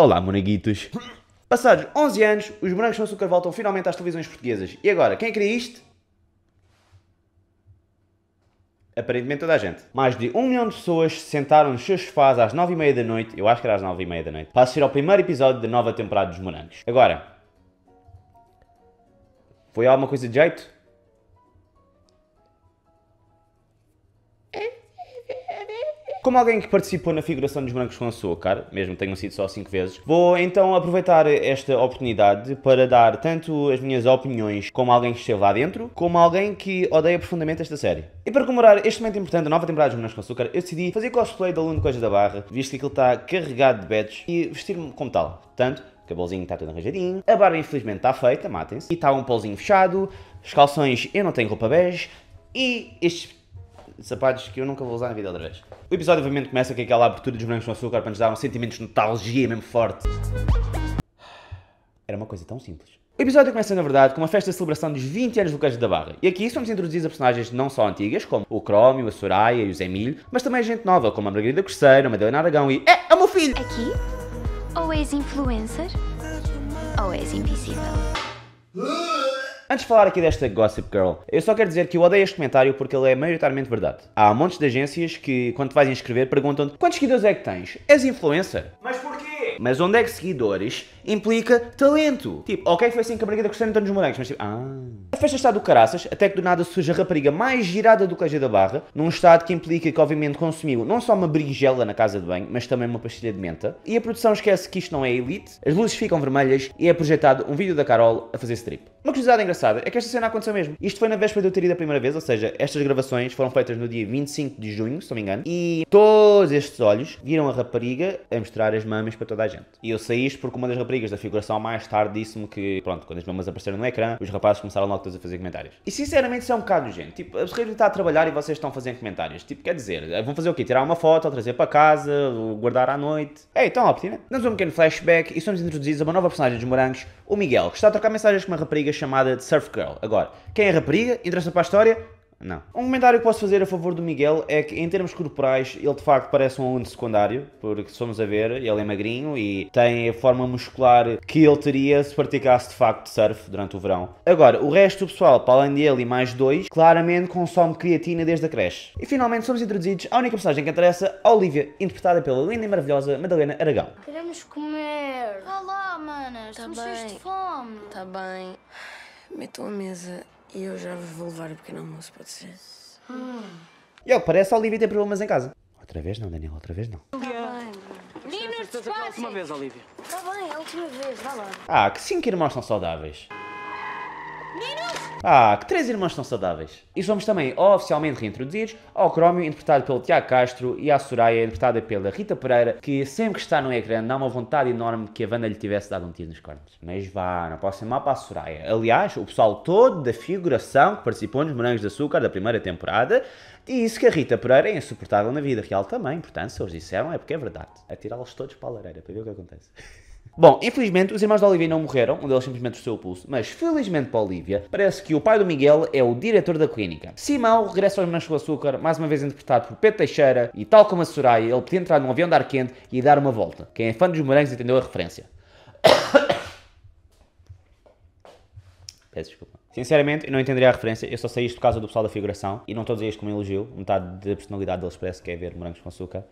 Olá, monaguitos. Passados 11 anos, os morangos com Açúcar voltam finalmente às televisões portuguesas. E agora, quem queria isto? Aparentemente toda a gente. Mais de um milhão de pessoas sentaram nos seus sofás às 9h30 da noite, eu acho que era às 9h30 da noite, para assistir ao primeiro episódio da nova temporada dos Morangos. Agora, foi alguma coisa de jeito? Como alguém que participou na figuração dos Brancos com Açúcar, mesmo tenham sido só 5 vezes, vou então aproveitar esta oportunidade para dar tanto as minhas opiniões como alguém que esteve lá dentro, como alguém que odeia profundamente esta série. E para comemorar este momento importante da nova temporada dos Brancos com Açúcar, eu decidi fazer cosplay da aluno Coisa da Barra, visto que ele está carregado de badges, e vestir-me como tal. Portanto, o cabelozinho está tudo arranjadinho, a barba infelizmente está feita, matem-se, e está um pauzinho fechado, os calções eu não tenho roupa bege, e estes sapatos que eu nunca vou usar na vida outra vez. O episódio obviamente começa com aquela abertura dos brancos com açúcar para nos dar um sentimento de nostalgia mesmo forte. Era uma coisa tão simples. O episódio começa, na verdade, com uma festa de celebração dos 20 anos do Queijo da Barra. E aqui somos introduzidos a personagens não só antigas, como o Crómio, a Soraya e o Zé Milho, mas também a gente nova, como a Margarida Corseiro, a Madalena Aragão e... É, é o meu filho! Aqui? Ou és influencer? Ou és invisível? Ah! Antes de falar aqui desta Gossip Girl, eu só quero dizer que eu odeio este comentário porque ele é maioritariamente verdade. Há um monte de agências que, quando te vais inscrever, perguntam-te quantos seguidores é que tens? És influencer? Mas porquê? Mas onde é que seguidores implica talento. Tipo, ok, foi assim que a Brigada Cristiana entrou nos morangos, mas tipo, ah. A festa está do caraças, até que do nada surge a rapariga mais girada do Caixa da Barra, num estado que implica que, obviamente, consumiu não só uma berinjela na casa de banho, mas também uma pastilha de menta. E a produção esquece que isto não é elite, as luzes ficam vermelhas e é projetado um vídeo da Carol a fazer strip. Uma curiosidade engraçada é que esta cena aconteceu mesmo. Isto foi na véspera de eu ter ido a primeira vez, ou seja, estas gravações foram feitas no dia 25 de junho, se não me engano, e todos estes olhos viram a rapariga a mostrar as mamas para toda a gente. E eu saí isto porque uma das raparigas raparigas da figuração mais tarde disse-me que, pronto, quando as mamas apareceram no ecrã, os rapazes começaram logo todos a fazer comentários. E sinceramente isso é um bocado nojento. Tipo, a pessoa está a trabalhar e vocês estão a fazer comentários. Tipo, quer dizer, eh, vão fazer o quê? Tirar uma foto, trazer para casa, guardar à noite. É, então, Optina, damos um pequeno flashback e somos introduzidos a uma nova personagem dos morangos, o Miguel, que está a trocar mensagens com uma rapariga chamada Surf Girl. Agora, quem é a rapariga? Interessa para a história? Não. Um comentário que posso fazer a favor do Miguel é que, em termos corporais, ele de facto parece um aluno secundário, porque se formos a ver, ele é magrinho e tem a forma muscular que ele teria se praticasse de facto surf durante o verão. Agora, o resto do pessoal, para além dele e mais dois, claramente consome creatina desde a creche. E finalmente somos introduzidos à única personagem que interessa, a Olivia, interpretada pela linda e maravilhosa Madalena Aragão. Queremos comer! olá, manas, tá estamos cheios de fome! Tá bem, metam a mesa e eu já vos vou levar o pequeno almoço, pode ser? Hum. Ah. Eu, parece a Olivia tem problemas em casa. Outra vez não, Daniel, outra vez não. Tá bem. Meninos, despachem! última vez, Olivia. Está bem, é a última vez, vá lá. Ah, que cinco irmãos são saudáveis. Meninos! Ah, que três irmãos são saudáveis. E somos também oficialmente reintroduzidos ao Crómio, interpretado pelo Tiago Castro, e à Soraya, interpretada pela Rita Pereira, que sempre que está no ecrã dá uma vontade enorme que a Wanda lhe tivesse dado um tiro nos cornos. Mas vá, não posso ser mal para a Soraya. Aliás, o pessoal todo da figuração que participou nos Morangos de Açúcar da primeira temporada disse que a Rita Pereira é insuportável na vida real também. Portanto, se eles disseram é porque é verdade. Atirá-los todos para a lareira para ver o que acontece. Bom, infelizmente os irmãos da Olivia não morreram, um deles simplesmente torceu o pulso, mas felizmente para a Olivia, parece que o pai do Miguel é o diretor da clínica. Simão regressa aos morangos com Açúcar, mais uma vez interpretado por Pedro Teixeira, e tal como a Soraya, ele podia entrar num avião de ar quente e dar uma volta. Quem é fã dos morangos entendeu a referência. Peço desculpa. Sinceramente, eu não entenderia a referência, eu só sei isto por causa do pessoal da figuração, e não estou a dizer isto como elogio, metade da personalidade deles parece que é ver morangos com açúcar.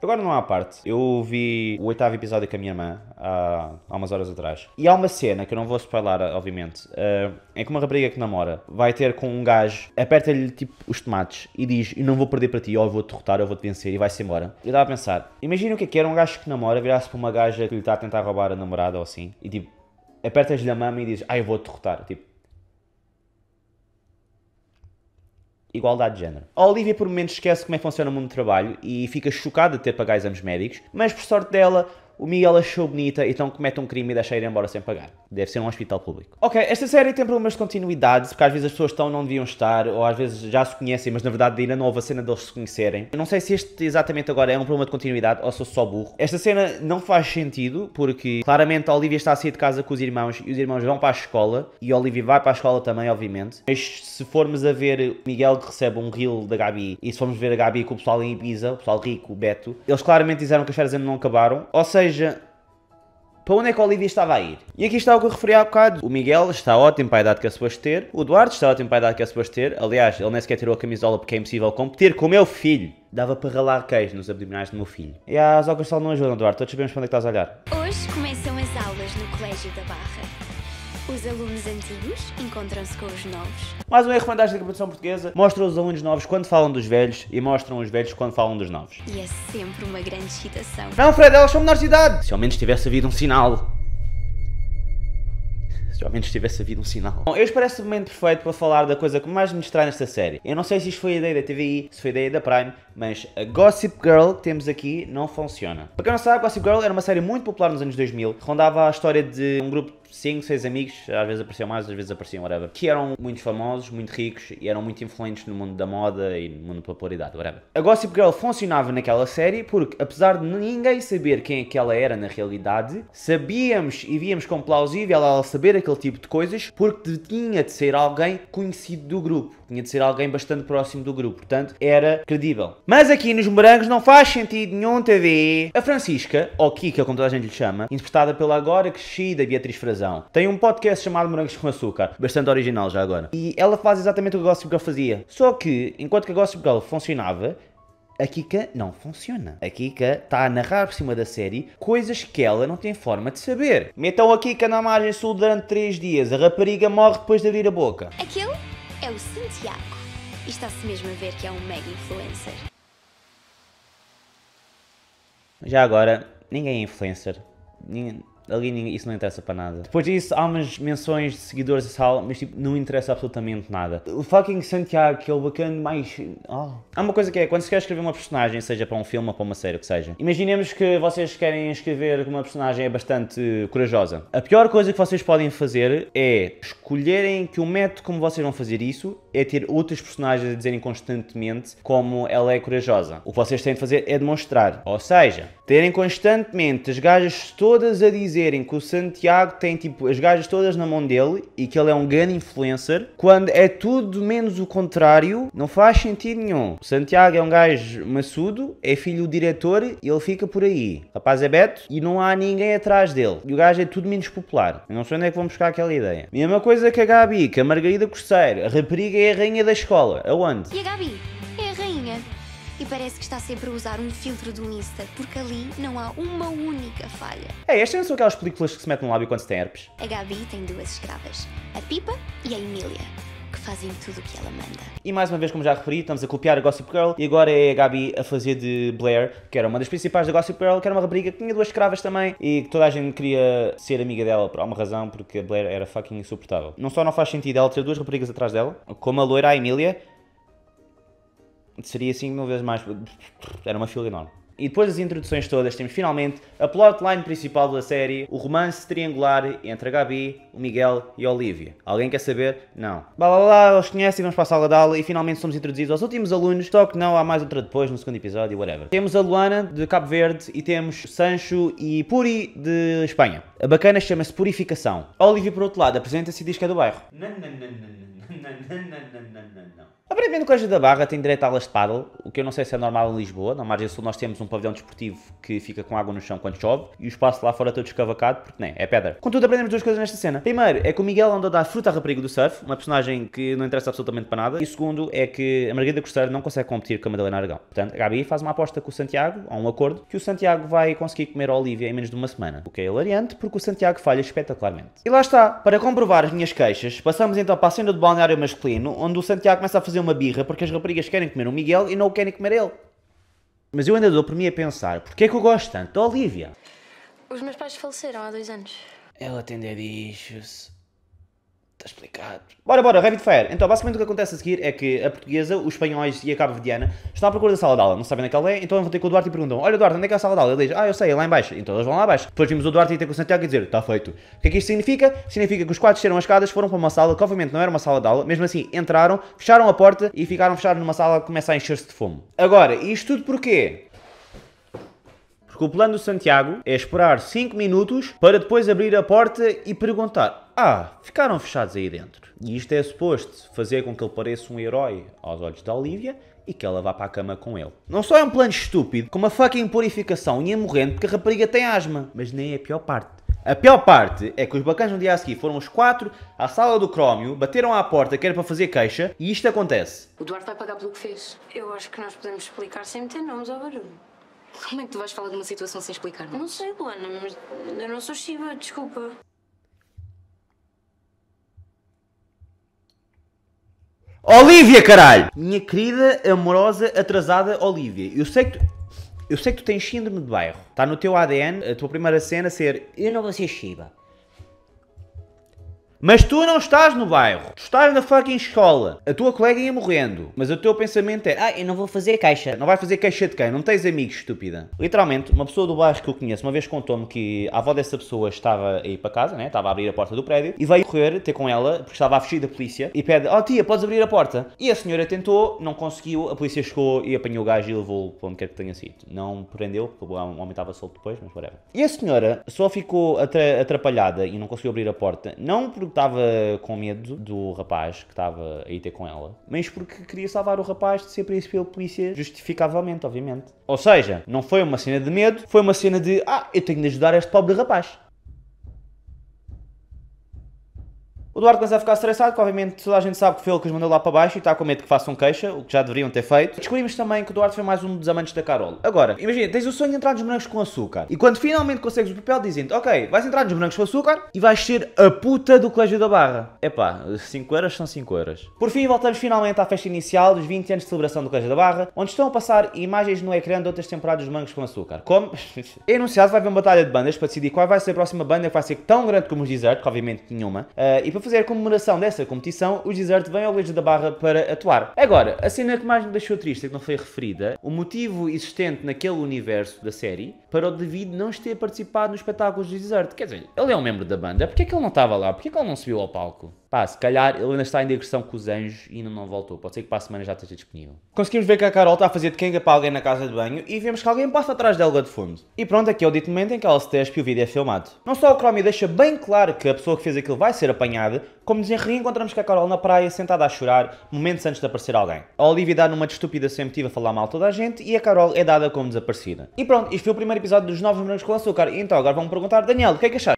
Agora não há parte. Eu vi o oitavo episódio com a minha irmã há, há umas horas atrás. E há uma cena que eu não vou spoiler, obviamente. Uh, é que uma rapariga que namora vai ter com um gajo, aperta-lhe tipo os tomates e diz: Eu não vou perder para ti, ou eu vou te derrotar, ou eu vou te vencer, e vai-se embora. Eu estava a pensar: Imagina o que é que era um gajo que namora virasse para uma gaja que lhe está a tentar roubar a namorada ou assim, e tipo, apertas-lhe a mama e diz: Ah, eu vou te derrotar. Tipo, igualdade de género. A Olivia por momentos esquece como é que funciona o mundo do trabalho e fica chocada de ter de pagar exames médicos, mas por sorte dela, o Miguel achou bonita, então comete um crime e deixa ir embora sem pagar. Deve ser um hospital público. Ok, esta série tem problemas de continuidade, porque às vezes as pessoas estão não deviam estar, ou às vezes já se conhecem, mas na verdade ainda não houve a cena deles se conhecerem. Eu não sei se este exatamente agora é um problema de continuidade ou se eu só burro. Esta cena não faz sentido, porque claramente a Olivia está a sair de casa com os irmãos e os irmãos vão para a escola, e a Olivia vai para a escola também, obviamente. Mas se formos a ver o Miguel que recebe um reel da Gabi, e se formos ver a Gabi com o pessoal em Ibiza, o pessoal rico, o Beto, eles claramente disseram que as férias ainda não acabaram, ou seja, seja, para onde é que a Olivia estava a ir? E aqui está o que eu referi há bocado. O Miguel está ótimo para a idade que é suposto ter. O Duarte está ótimo para a idade que é suposto ter. Aliás, ele nem sequer tirou a camisola porque é impossível competir com o meu filho. Dava para ralar queijo nos abdominais do meu filho. E as aulas só não ajudam, Duarte. Todos sabemos para onde é que estás a olhar. Hoje começam as aulas no Colégio da Barra. Os alunos antigos encontram-se com os novos. Mais um erro da produção portuguesa. Mostram os alunos novos quando falam dos velhos e mostram os velhos quando falam dos novos. E é sempre uma grande excitação. Não, Fred, elas são menores de idade. Se ao menos tivesse havido um sinal se ao menos tivesse havido um sinal. Bom, este parece o momento perfeito para falar da coisa que mais me distrai nesta série. Eu não sei se isto foi ideia da TVI, se foi ideia da Prime, mas a Gossip Girl que temos aqui não funciona. Para quem não sabe, Gossip Girl era uma série muito popular nos anos 2000, rondava a história de um grupo 5, 6 amigos, às vezes apareciam mais, às vezes apareciam whatever, que eram muito famosos, muito ricos e eram muito influentes no mundo da moda e no mundo da popularidade, whatever. A Gossip Girl funcionava naquela série porque, apesar de ninguém saber quem é que ela era na realidade, sabíamos e víamos como plausível ela saber aquele tipo de coisas porque tinha de ser alguém conhecido do grupo, tinha de ser alguém bastante próximo do grupo, portanto era credível. Mas aqui nos Morangos não faz sentido nenhum TV. A Francisca, ou Kika, como toda a gente lhe chama, interpretada pela agora crescida Beatriz Fraser, razão. Tem um podcast chamado Morangos com Açúcar, bastante original já agora. E ela faz exatamente o que a Gossip Girl fazia. Só que, enquanto que a Gossip Girl funcionava, a Kika não funciona. A Kika está a narrar por cima da série coisas que ela não tem forma de saber. Metam a Kika na margem sul durante 3 dias. A rapariga morre depois de abrir a boca. Aquele é o Santiago. E está-se mesmo a ver que é um mega influencer. Já agora, ninguém é influencer ali isso não interessa para nada. Depois disso, há umas menções de seguidores da sala, mas tipo, não interessa absolutamente nada. O fucking Santiago, que é o bacana mais. Oh. Há uma coisa que é, quando se quer escrever uma personagem, seja para um filme ou para uma série, o que seja, imaginemos que vocês querem escrever que uma personagem é bastante corajosa. A pior coisa que vocês podem fazer é escolherem que o método como vocês vão fazer isso é ter outros personagens a dizerem constantemente como ela é corajosa. O que vocês têm de fazer é demonstrar. Ou seja, terem constantemente as gajas todas a dizer dizerem que o Santiago tem tipo as gajas todas na mão dele e que ele é um grande influencer, quando é tudo menos o contrário, não faz sentido nenhum. O Santiago é um gajo maçudo, é filho do diretor e ele fica por aí. O rapaz é Beto e não há ninguém atrás dele. E o gajo é tudo menos popular. Eu não sei onde é que vão buscar aquela ideia. Mesma coisa que a Gabi, que a Margarida Costeiro, a rapariga é a rainha da escola. Aonde? E a Gabi? parece que está sempre a usar um filtro do Insta, porque ali não há uma única falha. É, estas não é são aquelas películas que se metem no lábio quando se tem herpes. A Gabi tem duas escravas, a Pipa e a Emília que fazem tudo o que ela manda. E mais uma vez, como já referi, estamos a copiar a Gossip Girl e agora é a Gabi a fazer de Blair, que era uma das principais da Gossip Girl, que era uma rapariga que tinha duas escravas também e que toda a gente queria ser amiga dela por alguma razão, porque a Blair era fucking insuportável. Não só não faz sentido ela ter duas raparigas atrás dela, como a loira, a Emília, seria 5 assim mil vezes mais. Era uma fila enorme. E depois das introduções todas, temos finalmente a plotline principal da série, o romance triangular entre a Gabi, o Miguel e a Olivia. Alguém quer saber? Não. Blá blá blá, eles conhecem, vamos para a sala de aula e finalmente somos introduzidos aos últimos alunos, só que não, há mais outra depois no segundo episódio, whatever. Temos a Luana de Cabo Verde e temos Sancho e Puri de Espanha. A bacana chama-se Purificação. A Olivia, por outro lado, apresenta-se e diz que é do bairro. Não, Aparentemente, o ajuda da Barra tem direito a aulas de paddle o que eu não sei se é normal em Lisboa, na margem sul nós temos um pavilhão desportivo que fica com água no chão quando chove e o espaço lá fora é todo escavacado porque nem, né, é pedra. Contudo, aprendemos duas coisas nesta cena. Primeiro é que o Miguel anda a dar fruta à rapariga do surf, uma personagem que não interessa absolutamente para nada. E segundo é que a Margarida Costeira não consegue competir com a Madalena Aragão. Portanto, a Gabi faz uma aposta com o Santiago, ou um acordo, que o Santiago vai conseguir comer a Olivia em menos de uma semana. O que é hilariante porque o Santiago falha espetacularmente. E lá está, para comprovar as minhas queixas, passamos então para a cena do balneário masculino, onde o Santiago começa a fazer uma birra porque as raparigas querem comer o Miguel e não o querem comer ele. Mas eu ainda dou por mim a pensar, porquê é que eu gosto tanto da Olivia? Os meus pais faleceram há dois anos. Ela tem dedichos explicado. Bora, bora, rapid fire. Então, basicamente o que acontece a seguir é que a portuguesa, os espanhóis e a cabo-verdiana estão à procura da sala de aula, não sabem onde é que ela é, então vão ter com o Duarte e perguntam, olha Duarte, onde é que é a sala de aula? Ele diz, ah, eu sei, é lá embaixo. Então eles vão lá abaixo. Depois vimos o Duarte e ter com o Santiago e dizer, está feito. O que é que isto significa? Significa que os quatro desceram as escadas, foram para uma sala, que obviamente não era uma sala de aula, mesmo assim entraram, fecharam a porta e ficaram fechados numa sala que começa a encher-se de fumo. Agora, isto tudo porquê? Porque o plano do Santiago é esperar 5 minutos para depois abrir a porta e perguntar ah, ficaram fechados aí dentro. E isto é suposto fazer com que ele pareça um herói aos olhos da Olivia e que ela vá para a cama com ele. Não só é um plano estúpido, como a fucking purificação ia morrendo porque a rapariga tem asma. Mas nem é a pior parte. A pior parte é que os bacanas no dia a seguir foram os quatro à sala do Crómio, bateram à porta que era para fazer queixa e isto acontece. O Duarte vai pagar pelo que fez. Eu acho que nós podemos explicar sem meter nomes ao barulho. Como é que tu vais falar de uma situação sem explicar? Não sei, Luana, mas eu não sou Shiva, desculpa. Olívia, caralho! Minha querida, amorosa, atrasada Olívia, eu sei que tu... Eu sei que tu tens síndrome de bairro. Está no teu ADN a tua primeira cena ser Eu não vou ser Shiba. Mas tu não estás no bairro, tu estás na fucking escola. A tua colega ia morrendo, mas o teu pensamento é: ah, eu não vou fazer caixa. Não vai fazer caixa de quem? Não tens amigos, estúpida. Literalmente, uma pessoa do bairro que eu conheço uma vez contou-me que a avó dessa pessoa estava aí para casa, né? Estava a abrir a porta do prédio e veio correr ter com ela, porque estava a fugir da polícia, e pede: oh tia, podes abrir a porta? E a senhora tentou, não conseguiu, a polícia chegou e apanhou o gajo e levou-o para onde quer que tenha sido. Não prendeu, porque o homem estava solto depois, mas whatever. E a senhora só ficou atrapalhada e não conseguiu abrir a porta, não porque porque estava com medo do rapaz que estava a ir ter com ela, mas porque queria salvar o rapaz de ser preso pela polícia, justificavelmente, obviamente. Ou seja, não foi uma cena de medo, foi uma cena de ah, eu tenho de ajudar este pobre rapaz. O Duarte a ficar estressado, que obviamente toda a gente sabe que foi ele que os mandou lá para baixo e está com medo que façam queixa, o que já deveriam ter feito. Descobrimos também que o Duarte foi mais um dos amantes da Carol. Agora, imagina, tens o sonho de entrar nos brancos com açúcar e quando finalmente consegues o papel dizem ok, vais entrar nos brancos com açúcar e vais ser a puta do colégio da Barra. Epá, 5 horas são 5 horas. Por fim, voltamos finalmente à festa inicial dos 20 anos de celebração do colégio da Barra, onde estão a passar imagens no ecrã de outras temporadas dos brancos com açúcar. Como? é anunciado vai haver uma batalha de bandas para decidir qual vai ser a próxima banda que vai ser tão grande como os Desert, que obviamente nenhuma, uh, ah, e para fazer a comemoração dessa competição, o Desert vem ao beijo da Barra para atuar. Agora, a cena que mais me deixou triste, e que não foi referida, o motivo existente naquele universo da série para o David não ter participado nos espetáculos do Desert. Quer dizer, ele é um membro da banda, porque é que ele não estava lá? Porquê é que ele não subiu ao palco? Pá, se calhar ele ainda está em digressão com os anjos e ainda não voltou. Pode ser que para a semana já esteja disponível. Conseguimos ver que a Carol está a fazer de quenga para alguém na casa de banho e vemos que alguém passa atrás dela de fundo. E pronto, aqui é o dito momento em que ela se despe e o vídeo é filmado. Não só o Chromie deixa bem claro que a pessoa que fez aquilo vai ser apanhada, como nos reencontramos com a Carol na praia sentada a chorar, momentos antes de aparecer alguém. A Olivia dá numa de estúpida motivo a falar mal toda a gente e a Carol é dada como desaparecida. E pronto, isto foi o primeiro episódio dos Novos Morangos com Açúcar. Então agora vão perguntar, Daniel, o que é que achaste?